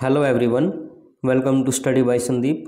hello everyone welcome to study by Sandeep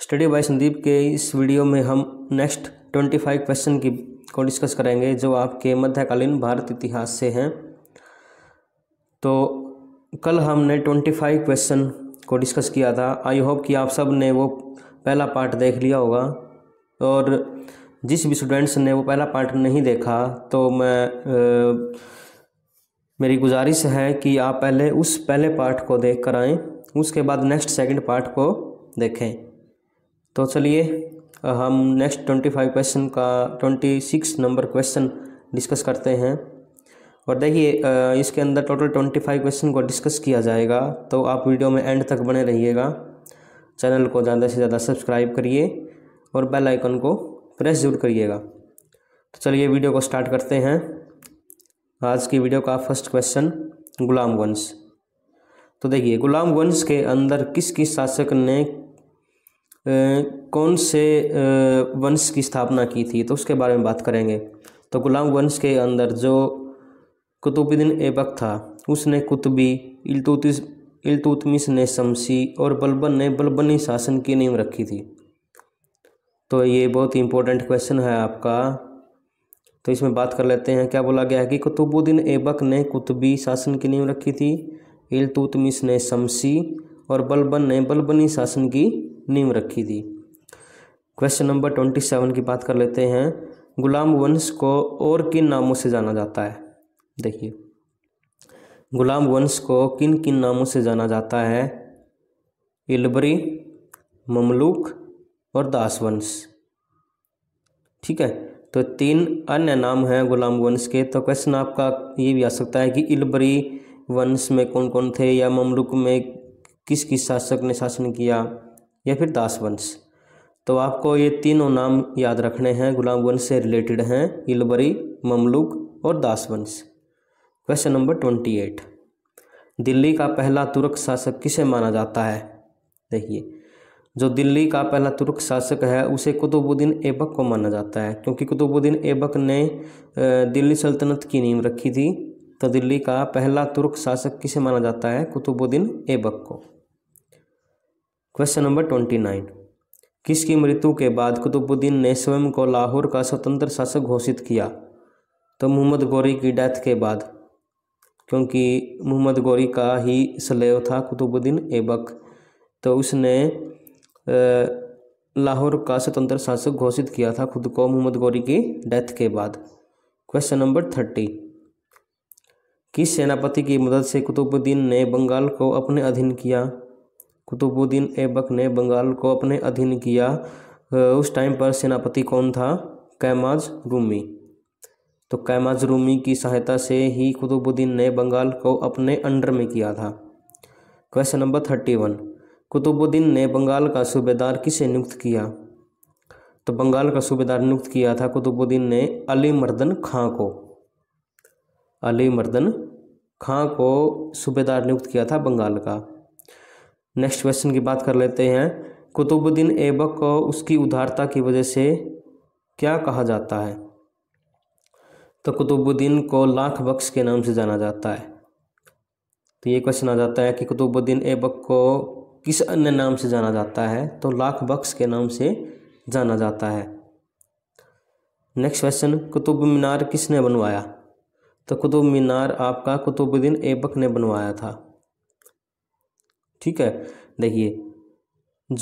study by Sandeep के इस video में हम नेक्स्ट ट्वेंटी फाइव क्वेश्चन की को डिस्कस करेंगे जो आपके मध्यकालीन भारत इतिहास से हैं तो कल हमने ट्वेंटी फाइव क्वेश्चन को डिस्कस किया था आई होप कि आप सब ने वो पहला पार्ट देख लिया होगा और जिस भी स्टूडेंट्स ने वो पहला पार्ट नहीं देखा तो मैं मेरी गुजारिश है कि आप पहले उस पहले पार्ट को देख कर आएँ उसके बाद नेक्स्ट सेकंड पार्ट को देखें तो चलिए हम नेक्स्ट ट्वेंटी फाइव क्वेश्चन का twenty six number question discuss करते हैं और देखिए इसके अंदर टोटल ट्वेंटी फाइव क्वेश्चन को डिस्कस किया जाएगा तो आप वीडियो में एंड तक बने रहिएगा चैनल को ज़्यादा से ज़्यादा सब्सक्राइब करिए और बेल आइकन को प्रेस जरूर करिएगा तो चलिए वीडियो को स्टार्ट करते हैं आज की वीडियो का फर्स्ट क्वेश्चन गुलाम वंश तो देखिए गुलाम वंश के अंदर किस किस शासक ने ए, कौन से वंश की स्थापना की थी तो उसके बारे में बात करेंगे तो गुलाम वंश के अंदर जो कुतुबुद्दीन ऐबक था उसने कुतबी इलतुतिस इलतुतमिस ने शमसी और बलबन ने बलबनी शासन की नींव रखी थी तो ये बहुत इंपॉर्टेंट क्वेश्चन है आपका तो इसमें बात कर लेते हैं क्या बोला गया है कि कुतुबुद्दीन ऐबक ने कुतुबी शासन की नींव रखी थी इलतुतमिश ने शमसी और बलबन ने बलबनी शासन की नींव रखी थी क्वेश्चन नंबर ट्वेंटी सेवन की बात कर लेते हैं गुलाम वंश को और किन नामों से जाना जाता है देखिए गुलाम वंश को किन किन नामों से जाना जाता है इलबरी ममलूक और दास वंश ठीक है तो तीन अन्य नाम हैं गुलाम वंश के तो क्वेश्चन आपका ये भी आ सकता है कि इलबरी वंश में कौन कौन थे या ममलुक में किस किस शासक ने शासन किया या फिर दास वंश तो आपको ये तीनों नाम याद रखने हैं गुलाम वंश से रिलेटेड हैं इलबरी ममलुक और दास वंश question number twenty eight Delhi का पहला तुर्क शासक किसे माना जाता है देखिए जो दिल्ली का पहला तुर्क शासक है उसे कुतुबुद्दीन ऐबक को माना जाता है क्योंकि कुतुबुद्दीन ऐबक ने दिल्ली सल्तनत की नींव रखी थी तो दिल्ली का पहला तुर्क शासक किसे माना जाता है कुतुबुद्दीन ऐबक को क्वेश्चन नंबर ट्वेंटी नाइन किसकी मृत्यु के बाद कुतुबुद्दीन ने स्वयं को लाहौर का स्वतंत्र शासक घोषित किया तो मोहम्मद गौरी की डेथ के बाद क्योंकि मोहम्मद गौरी का ही स्लेव था कुतुबुद्दीन ऐबक तो उसने लाहौर का स्वतंत्र शासक घोषित किया था खुद को मोहम्मद गौरी की डेथ के बाद क्वेश्चन नंबर थर्टी किस सेनापति की मदद से कुतुबुद्दीन ने बंगाल को अपने अधीन किया कुतुबुद्दीन ऐबक ने बंगाल को अपने अधीन किया उस टाइम पर सेनापति कौन था कैमाज रूमी तो कैमाज रूमी की सहायता से ही कुतुबुद्दीन ने बंगाल को अपने अंडर में किया था question number thirty one Qutubuddin ने बंगाल का सूबेदार किसे नियुक्त किया तो बंगाल का सूबेदार नियुक्त किया था कुतुबुद्दीन ने अली मर्दन खां को अली मर्दन खां को सूबेदार नियुक्त किया था बंगाल का नेक्स्ट क्वेश्चन की बात कर लेते हैं कुतुबुद्दीन ऐबक को उसकी उदारता की वजह से क्या कहा जाता है तो कुतुबुद्दीन को लाख बख्श के नाम से जाना जाता है तो ये क्वेश्चन आ जाता है कि कुतुबुद्दीन ऐबक को किस अन्य नाम से जाना जाता है तो लाख बख्श के नाम से जाना जाता है नेक्स्ट क्वेश्चन कुतुब मीनार किसने बनवाया तो कुतुब मीनार आपका कुतुबुद्दीन ऐबक ने बनवाया था ठीक है देखिए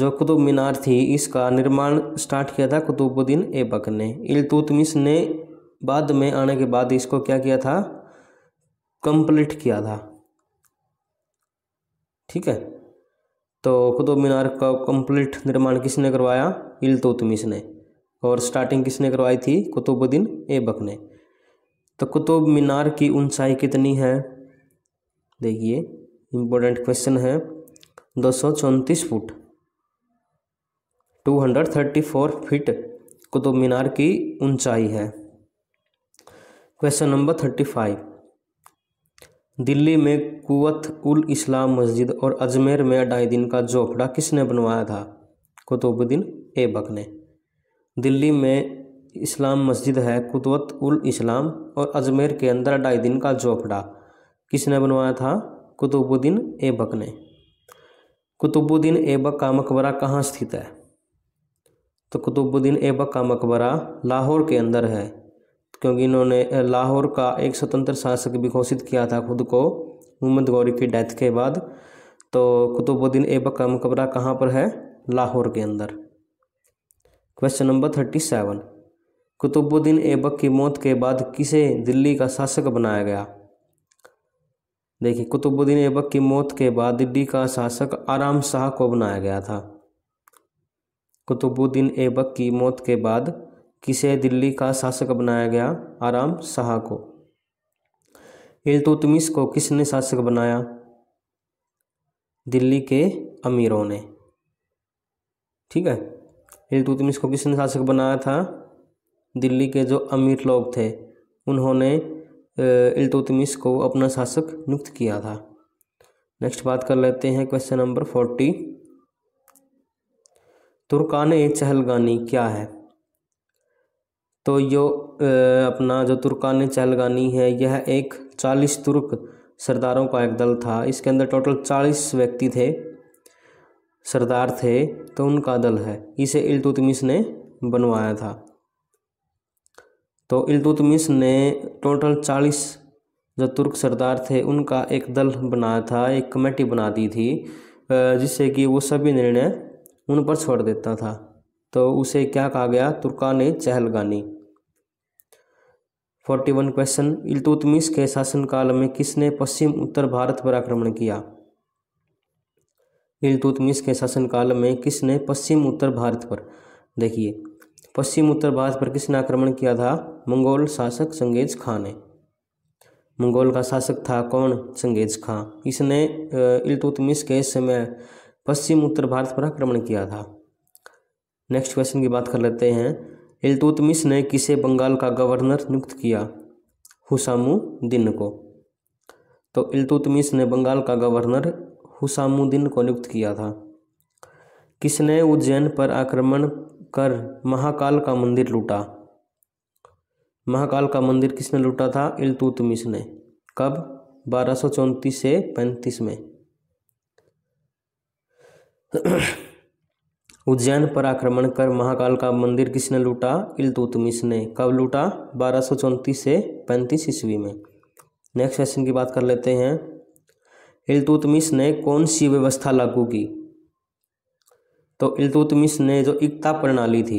जो कुतुब मीनार थी इसका निर्माण स्टार्ट किया था कुतुबुद्दीन ऐबक ने इलतुतमिश ने बाद में आने के बाद इसको क्या किया था कंप्लीट किया था ठीक है तो कुतुब मीनार का कंप्लीट निर्माण किसने करवाया इलतुतमिश ने और स्टार्टिंग किसने करवाई थी कुतुबुद्दीन ऐबक ने तो कुतुब मीनार की ऊंचाई कितनी है देखिए इम्पोर्टेंट क्वेश्चन है दो सौ चौंतीस foot two hundred thirty four feet Qutub Minar की ऊंचाई है question number thirty five Delhi में क़ुवत उल इस्लाम मस्जिद और अजमेर में दिन का झोपड़ा किसने बनवाया था कुतुबुद्दीन ऐबक ने दिल्ली में इस्लाम मस्जिद है कुतवत उल इस्लाम और अजमेर के अंदर दिन का झोपड़ा किसने बनवाया था कुतुबुद्दीन ऐबक ने कुतुबुद्दीन ऐबक का मकबरा कहाँ स्थित है तो कुतुबुद्दीन ऐबक का मकबरा लाहौर के अंदर है क्योंकि इन्होंने लाहौर का एक स्वतंत्र शासक भी घोषित किया था खुद को मोहम्मद गौरी की डेथ के बाद तो कुतुबुद्दीन ऐबक का मकबरा कहाँ पर है लाहौर के अंदर question number thirty seven Qutubuddin Aibak की मौत के बाद किसे दिल्ली का शासक बनाया गया देखिए कुतुबुद्दीन ऐबक की मौत के बाद दिल्ली का शासक आराम शाह को बनाया गया था कुतुबुद्दीन ऐबक की मौत के बाद किसे दिल्ली का शासक बनाया गया आराम शाह को इल्तुतमिश को किसने शासक बनाया दिल्ली के अमीरों ने ठीक है इल्तुतमिश को किसने शासक बनाया था दिल्ली के जो अमीर लोग थे उन्होंने इल्तुतमिश को अपना शासक नियुक्त किया था नेक्स्ट बात कर लेते हैं question number forty Turkan Chahalgani क्या है तो यो अपना जो तुर्कान चहलगानी है यह एक चालीस तुर्क सरदारों का एक दल था इसके अंदर टोटल चालीस व्यक्ति थे सरदार थे तो उनका दल है इसे इलतुतमिस ने बनवाया था तो इलतुतमिस ने टोटल चालीस जो तुर्क सरदार थे उनका एक दल बनाया था एक कमेटी बना दी थी जिससे कि वो सभी निर्णय उन पर छोड़ देता था तो उसे क्या कहा गया तुर्कान ने Chahalgani forty one question Iltutmish के शासनकाल में किसने पश्चिम उत्तर भारत पर आक्रमण किया इलतुतमिश के शासनकाल में किसने पश्चिम उत्तर भारत पर देखिए पश्चिम उत्तर भारत पर किसने आक्रमण किया था मंगोल शासक संगेज खां ने मंगोल का शासक था कौन संगेज खां इसने इलतुतमिश के समय पश्चिम उत्तर भारत पर आक्रमण किया था नेक्स्ट क्वेश्चन की बात कर लेते हैं इल्तुतमिश ने किसे बंगाल का गवर्नर नियुक्त किया हुसामुद्दीन को तो इल्तुतमिश ने बंगाल का गवर्नर हुसामुद्दीन को नियुक्त किया था किसने उज्जैन पर आक्रमण कर महाकाल का मंदिर लूटा महाकाल का मंदिर किसने लूटा था इल्तुतमिश ने कब बारह से पैंतीस में उज्जैन पर आक्रमण कर महाकाल का मंदिर किसने लूटा इलतुतमिश ने कब लूटा बारह सौ चौंतीस से पैंतीस ईस्वी में नेक्स्ट क्वेश्चन की बात कर लेते हैं इलतुतमिश ने कौन सी व्यवस्था लागू की तो इलतुतमिश ने जो एकता प्रणाली थी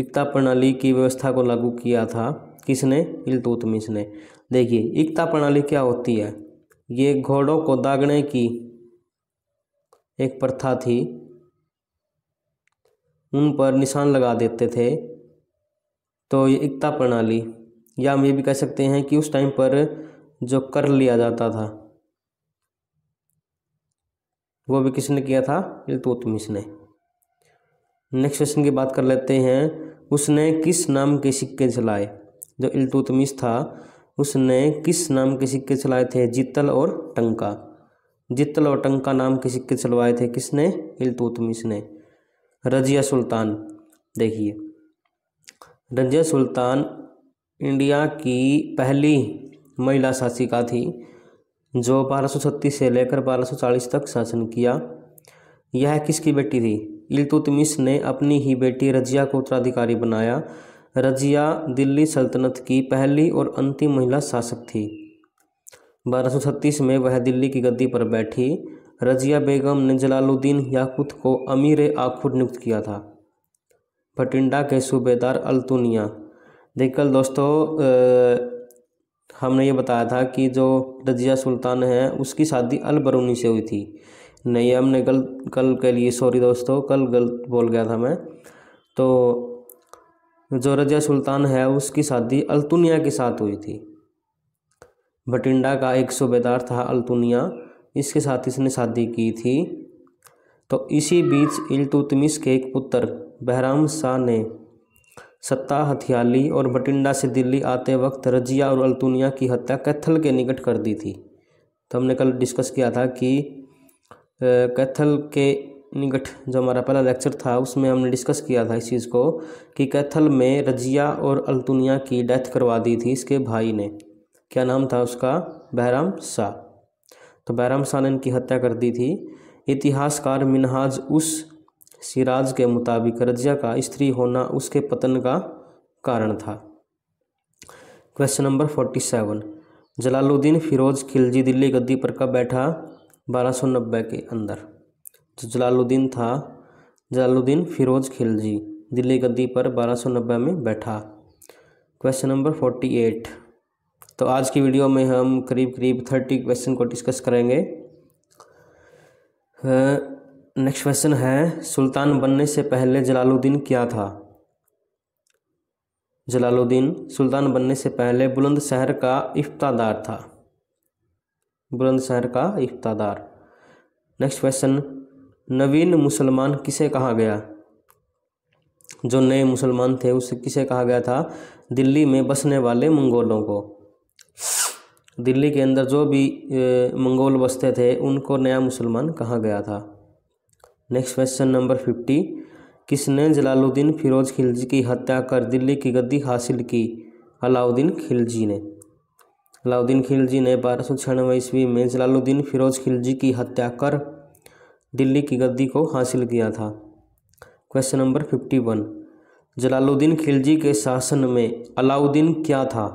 एकता प्रणाली की व्यवस्था को लागू किया था किसने इलतुतमिश ने देखिए एकता प्रणाली क्या होती है ये घोड़ों को दागने की एक प्रथा थी उन पर निशान लगा देते थे तो ये एकता प्रणाली या हम ये भी कह सकते हैं कि उस टाइम पर जो कर लिया जाता था वो भी किसने किया था इलतुतमिश ने नेक्स्ट क्वेश्चन की बात कर लेते हैं उसने किस नाम के सिक्के चलाए जो इलतुतमिस था उसने किस नाम के सिक्के चलाए थे जीतल और टंका जीतल और टंका नाम के सिक्के चलवाए थे किसने इलतुतमिश ने रजिया सुल्तान देखिए रजिया सुल्तान इंडिया की पहली महिला शासिका थी जो छत्तीस से लेकर 1240 तक शासन किया यह किसकी बेटी थी इलतुतमिश ने अपनी ही बेटी रजिया को उत्तराधिकारी बनाया रजिया दिल्ली सल्तनत की पहली और अंतिम महिला शासक थी 1236 में वह दिल्ली की गद्दी पर बैठी रजिया बेगम ने जलालुद्दीन याकूत को अमीर आखुर नियुक्त किया था भटिंडा के सूबेदार अल्तुनिया देख कल दोस्तों हमने ये बताया था कि जो रजिया सुल्तान है उसकी शादी अलबरूनी से हुई थी नहीं हमने कल कल के लिए सॉरी दोस्तों कल गलत बोल गया था मैं तो जो रजिया सुल्तान है उसकी शादी अल्तुनिया के साथ हुई थी भटिंडा का एक सूबेदार था अल्तुनिया इसके साथ इसने शादी की थी तो इसी बीच इल्तुतमिश के एक पुत्र बहराम शाह ने सत्ता हथियाली और बटिंडा से दिल्ली आते वक्त रजिया और अल्तुनिया की हत्या कैथल के निकट कर दी थी तो हमने कल डिस्कस किया था कि कैथल के निकट जो हमारा पहला लेक्चर था उसमें हमने डिस्कस किया था इस चीज़ को कि कैथल में रजिया और अल्तुनिया की डेथ करवा दी थी इसके भाई ने क्या नाम था उसका बहराम शाह तो बैराम सानन की हत्या कर दी थी इतिहासकार मिनहाज उस सिराज के मुताबिक रजिया का स्त्री होना उसके पतन का कारण था question number forty seven Jalaluddin Firoz Khilji Delhi गद्दी पर कब बैठा बारह सौ नब्बे के अंदर जो जलालुद्दीन था जलालुद्दीन फिरोज खिलजी दिल्ली गद्दी पर बारह सौ नब्बे में बैठा क्वेश्चन नंबर फोर्टी एट तो आज की वीडियो में हम करीब करीब थर्टी क्वेश्चन को डिस्कस करेंगे नेक्स्ट क्वेश्चन है सुल्तान बनने से पहले जलालुद्दीन क्या था जलालुद्दीन सुल्तान बनने से पहले बुलंदशहर का इफ्तादार था बुलंदशहर का इफ्तादार नेक्स्ट क्वेश्चन नवीन मुसलमान किसे कहा गया जो नए मुसलमान थे उसे किसे कहा गया था दिल्ली में बसने वाले मंगोलों को दिल्ली के अंदर जो भी मंगोल बसते थे उनको नया मुसलमान कहा गया था नेक्स्ट क्वेश्चन नंबर फिफ्टी किसने जलालुद्दीन फिरोज खिलजी की हत्या कर दिल्ली की गद्दी हासिल की अलाउद्दीन खिलजी ने अलाउद्दीन खिलजी ने बारह सौ छियानवे ईस्वी में जलालुद्दीन फिरोज खिलजी की हत्या कर दिल्ली की गद्दी को हासिल किया था question number fifty one Jalaluddin Khilji के शासन में अलाउद्दीन क्या था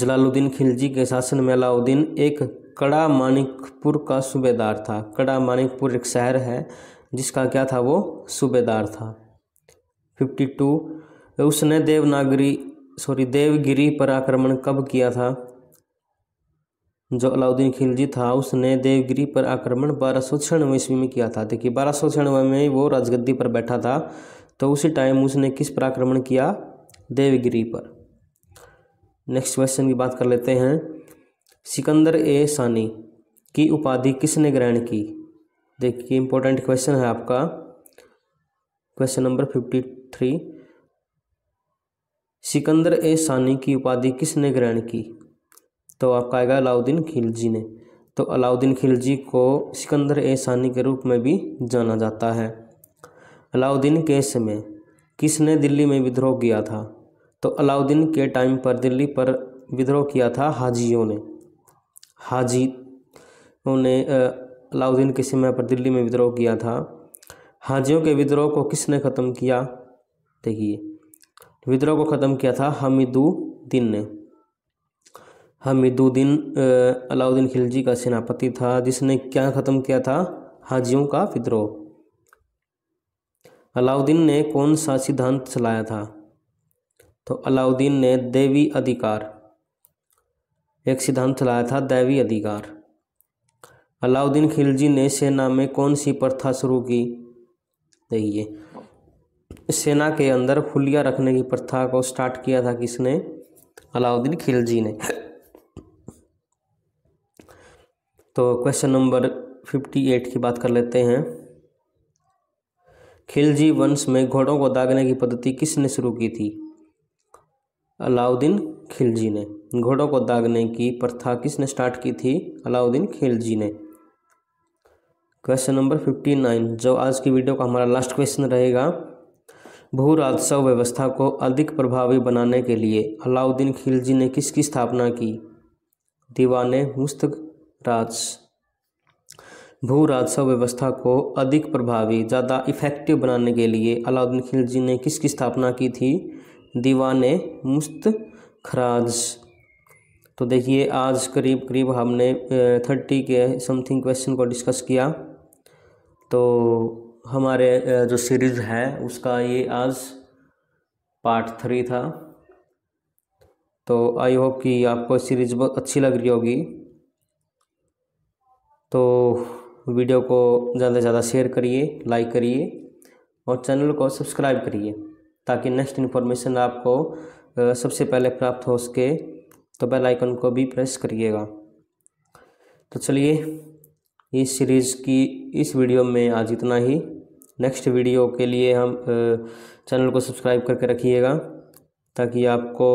जलालुद्दीन खिलजी के शासन में अलाउद्दीन एक कड़ा मानिकपुर का सूबेदार था कड़ा मानिकपुर एक शहर है जिसका क्या था वो सूबेदार था फिफ्टी टू उसने देवनागरी सॉरी देवगिरी पर आक्रमण कब किया था जो अलाउद्दीन खिलजी था उसने देवगिरी पर आक्रमण बारह सौ छियानवे ईस्वी में किया था देखिए बारह सौ छियानवे में वो राजगद्दी पर बैठा था तो उसी टाइम उसने किस पर आक्रमण किया देवगिरी पर नेक्स्ट क्वेश्चन की बात कर लेते हैं सिकंदर ए सानी की उपाधि किसने ग्रहण की देखिए इंपॉर्टेंट क्वेश्चन है आपका question number fifty three Sikandar ए सानी की उपाधि किसने ग्रहण की तो आपका आएगा अलाउद्दीन खिलजी ने तो अलाउद्दीन खिलजी को सिकंदर ए सानी के रूप में भी जाना जाता है अलाउद्दीन के समय किसने दिल्ली में विद्रोह किया था तो अलाउद्दीन के टाइम पर दिल्ली पर विद्रोह किया था हाजियों ने हाजी ने अलाउद्दीन के समय पर दिल्ली में विद्रोह किया था हाजियों के विद्रोह को किसने ख़त्म किया देखिए विद्रोह को ख़त्म किया था हमीदुद्दीन ने हमीदुद्दीन अलाउद्दीन खिलजी का सेनापति था जिसने क्या ख़त्म किया था हाजियों का विद्रोह अलाउद्दीन ने कौन सा सिद्धांत चलाया था तो अलाउद्दीन ने देवी अधिकार एक सिद्धांत चलाया था दैवी अधिकार अलाउद्दीन खिलजी ने सेना में कौन सी प्रथा शुरू की देखिए सेना के अंदर खुलिया रखने की प्रथा को स्टार्ट किया था किसने अलाउद्दीन खिलजी ने तो क्वेश्चन नंबर फिफ्टी एट की बात कर लेते हैं खिलजी वंश में घोड़ों को दागने की पद्धति किसने शुरू की थी अलाउद्दीन खिलजी ने घोड़ों को दागने की प्रथा किसने स्टार्ट की थी अलाउद्दीन खिलजी ने क्वेश्चन नंबर फिफ्टी नाइन जो आज की वीडियो का हमारा लास्ट क्वेश्चन रहेगा भू राजस्व व्यवस्था को अधिक प्रभावी बनाने के लिए अलाउद्दीन खिलजी ने किसकी स्थापना की दीवान मुस्तक राज भू राजस्व व्यवस्था को अधिक प्रभावी ज़्यादा इफेक्टिव बनाने के लिए अलाउद्दीन खिलजी ने किसकी स्थापना की थी दीवान मुस्त खराज तो देखिए आज करीब करीब हमने थर्टी के समथिंग क्वेश्चन को डिस्कस किया तो हमारे जो सीरीज़ है उसका ये आज पार्ट थ्री था तो आई होप कि आपको सीरीज बहुत अच्छी लग रही होगी तो वीडियो को ज़्यादा से ज़्यादा शेयर करिए लाइक करिए और चैनल को सब्सक्राइब करिए ताकि नेक्स्ट इन्फॉर्मेशन आपको सबसे पहले प्राप्त हो सके तो बेल आइकन को भी प्रेस करिएगा तो चलिए इस सीरीज़ की इस वीडियो में आज इतना ही नेक्स्ट वीडियो के लिए हम चैनल को सब्सक्राइब करके रखिएगा ताकि आपको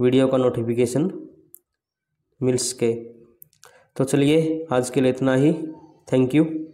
वीडियो का नोटिफिकेशन मिल सके तो चलिए आज के लिए इतना ही थैंक यू